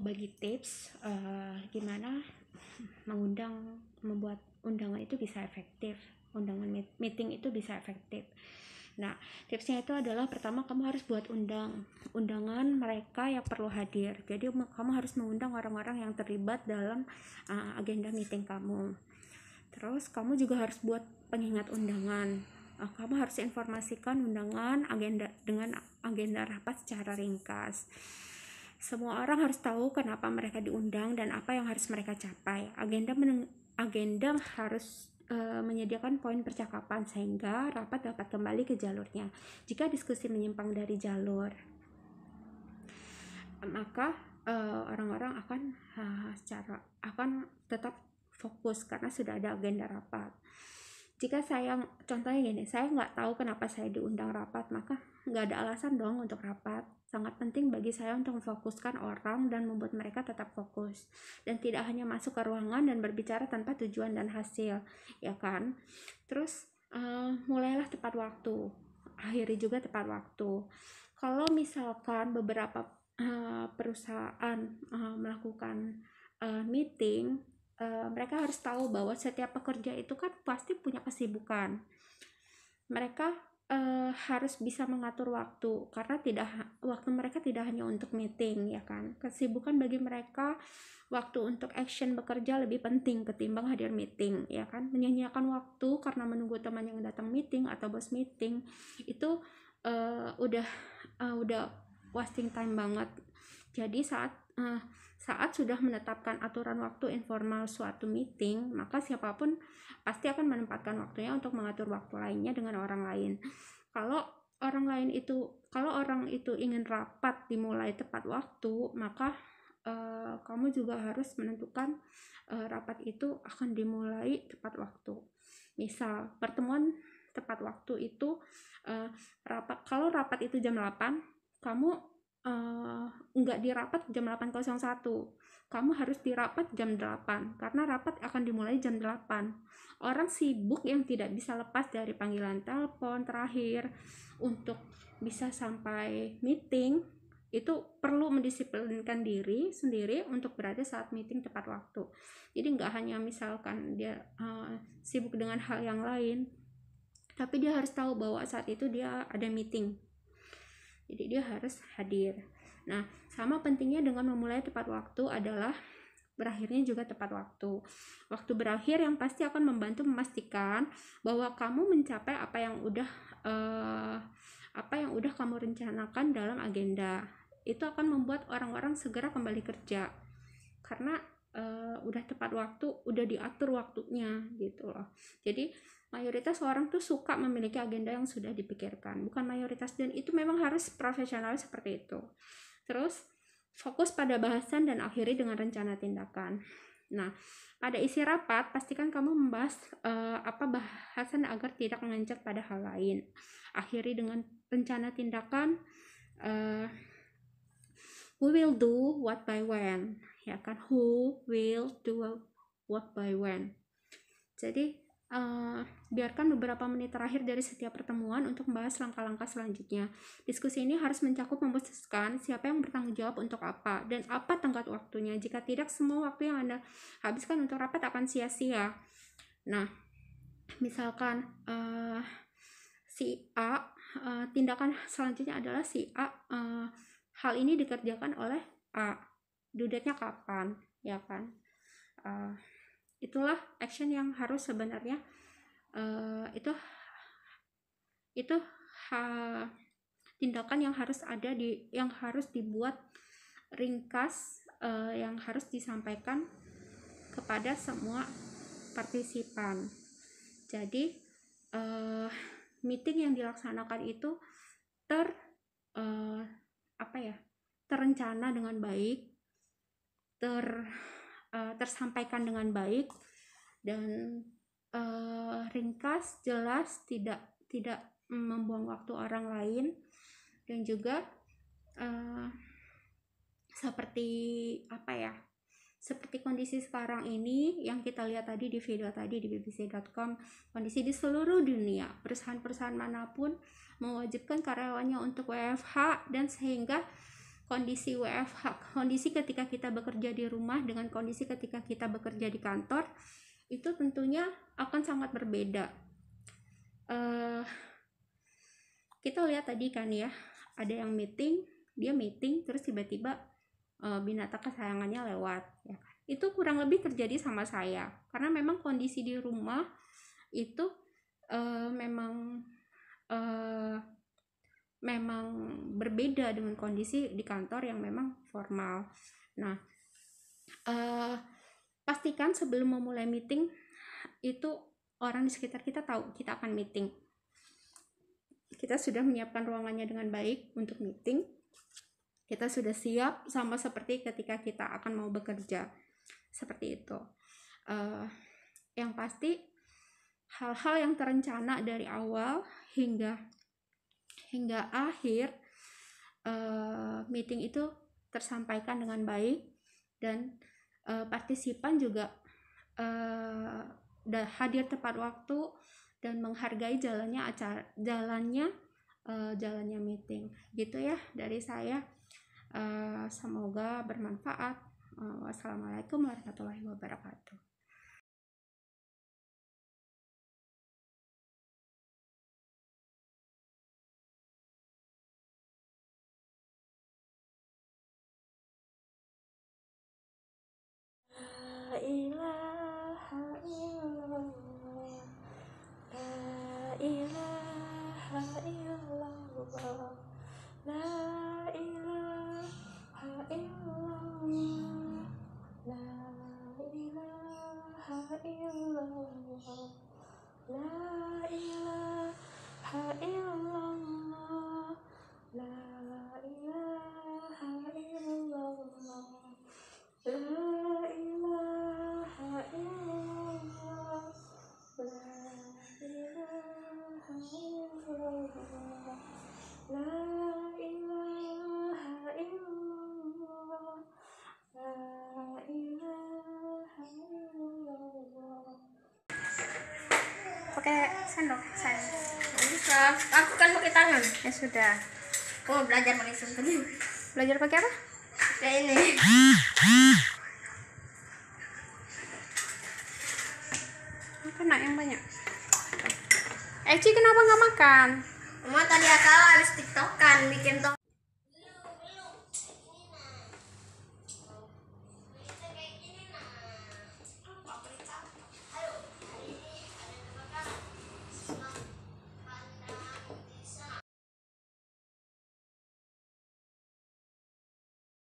bagi tips uh, gimana mengundang membuat undangan itu bisa efektif undangan meeting itu bisa efektif nah tipsnya itu adalah pertama kamu harus buat undang undangan mereka yang perlu hadir jadi kamu harus mengundang orang-orang yang terlibat dalam uh, agenda meeting kamu terus kamu juga harus buat pengingat undangan uh, kamu harus informasikan undangan agenda dengan agenda rapat secara ringkas semua orang harus tahu kenapa mereka diundang dan apa yang harus mereka capai. Agenda agenda harus eh, menyediakan poin percakapan sehingga rapat dapat kembali ke jalurnya. Jika diskusi menyimpang dari jalur, maka eh, orang-orang akan uh, secara akan tetap fokus karena sudah ada agenda rapat jika saya contohnya gini saya nggak tahu kenapa saya diundang rapat maka nggak ada alasan dong untuk rapat sangat penting bagi saya untuk memfokuskan orang dan membuat mereka tetap fokus dan tidak hanya masuk ke ruangan dan berbicara tanpa tujuan dan hasil ya kan terus uh, mulailah tepat waktu akhiri juga tepat waktu kalau misalkan beberapa uh, perusahaan uh, melakukan uh, meeting Eh, mereka harus tahu bahwa setiap pekerja itu kan pasti punya kesibukan. Mereka uh, harus bisa mengatur waktu karena tidak waktu mereka tidak hanya untuk meeting ya kan. Kesibukan bagi mereka waktu untuk action bekerja lebih penting ketimbang hadir meeting ya kan. Menyanyiakan waktu karena menunggu teman yang datang meeting atau bos meeting itu uh, udah uh, udah wasting time banget jadi saat uh, saat sudah menetapkan aturan waktu informal suatu meeting, maka siapapun pasti akan menempatkan waktunya untuk mengatur waktu lainnya dengan orang lain. Kalau orang lain itu kalau orang itu ingin rapat dimulai tepat waktu, maka uh, kamu juga harus menentukan uh, rapat itu akan dimulai tepat waktu. Misal pertemuan tepat waktu itu uh, rapat kalau rapat itu jam 8, kamu uh, eh, di dirapat jam 8.01 kamu harus dirapat jam 8 karena rapat akan dimulai jam 8 orang sibuk yang tidak bisa lepas dari panggilan telepon terakhir untuk bisa sampai meeting itu perlu mendisiplinkan diri sendiri untuk berada saat meeting tepat waktu jadi nggak hanya misalkan dia uh, sibuk dengan hal yang lain tapi dia harus tahu bahwa saat itu dia ada meeting jadi dia harus hadir nah sama pentingnya dengan memulai tepat waktu adalah berakhirnya juga tepat waktu. Waktu berakhir yang pasti akan membantu memastikan bahwa kamu mencapai apa yang udah eh, apa yang udah kamu rencanakan dalam agenda. Itu akan membuat orang-orang segera kembali kerja karena uh, udah tepat waktu, udah diatur waktunya gitu loh. Jadi mayoritas orang tuh suka memiliki agenda yang sudah dipikirkan bukan mayoritas dan itu memang harus profesional seperti itu terus fokus pada bahasan dan akhiri dengan rencana tindakan nah pada isi rapat pastikan kamu membahas uh, apa bahasan agar tidak mengencet pada hal lain akhiri dengan rencana tindakan uh, who will do what by when ya kan who will do what by when jadi Eh, biarkan beberapa menit terakhir dari setiap pertemuan untuk membahas langkah-langkah selanjutnya. Diskusi ini harus mencakup memutuskan siapa yang bertanggung jawab untuk apa dan apa tenggat waktunya. Jika tidak, semua waktu yang Anda habiskan untuk rapat akan sia-sia. Nah, misalkan uh, si A, uh, tindakan selanjutnya adalah si A, uh, hal ini dikerjakan oleh A. Dudetnya kapan, ya kan? Uh, itulah action yang harus sebenarnya uh, itu itu ha, tindakan yang harus ada di yang harus dibuat ringkas uh, yang harus disampaikan kepada semua partisipan. Jadi uh, meeting yang dilaksanakan itu ter uh, apa ya terencana dengan baik ter uh, tersampaikan dengan baik dan uh, ringkas, jelas, tidak tidak membuang waktu orang lain dan juga uh, seperti apa ya? Seperti kondisi sekarang ini yang kita lihat tadi di video tadi di bbc.com, kondisi di seluruh dunia, perusahaan-perusahaan manapun mewajibkan karyawannya untuk WFH dan sehingga kondisi WFH, kondisi ketika kita bekerja di rumah dengan kondisi ketika kita bekerja di kantor itu tentunya akan sangat berbeda. Uh, kita lihat tadi kan ya, ada yang meeting, dia meeting terus tiba-tiba uh, binatang kesayangannya lewat. Ya. Kan? Itu kurang lebih terjadi sama saya karena memang kondisi di rumah itu uh, memang uh, memang berbeda dengan kondisi di kantor yang memang formal. Nah, uh, pastikan sebelum memulai meeting itu orang di sekitar kita tahu kita akan meeting. Kita sudah menyiapkan ruangannya dengan baik untuk meeting. Kita sudah siap sama seperti ketika kita akan mau bekerja. Seperti itu. Uh, yang pasti hal-hal yang terencana dari awal hingga hingga akhir uh, meeting itu tersampaikan dengan baik dan uh, partisipan juga uh, hadir tepat waktu dan menghargai jalannya acara jalannya uh, jalannya meeting gitu ya dari saya uh, semoga bermanfaat uh, wassalamualaikum warahmatullahi wabarakatuh la pakai sendok saya bisa aku kan pakai tangan ya sudah mau belajar pakai sendok belajar pakai apa kayak ini makan nak yang banyak Eci kenapa nggak makan? Mama tadi akal habis tiktokan bikin tok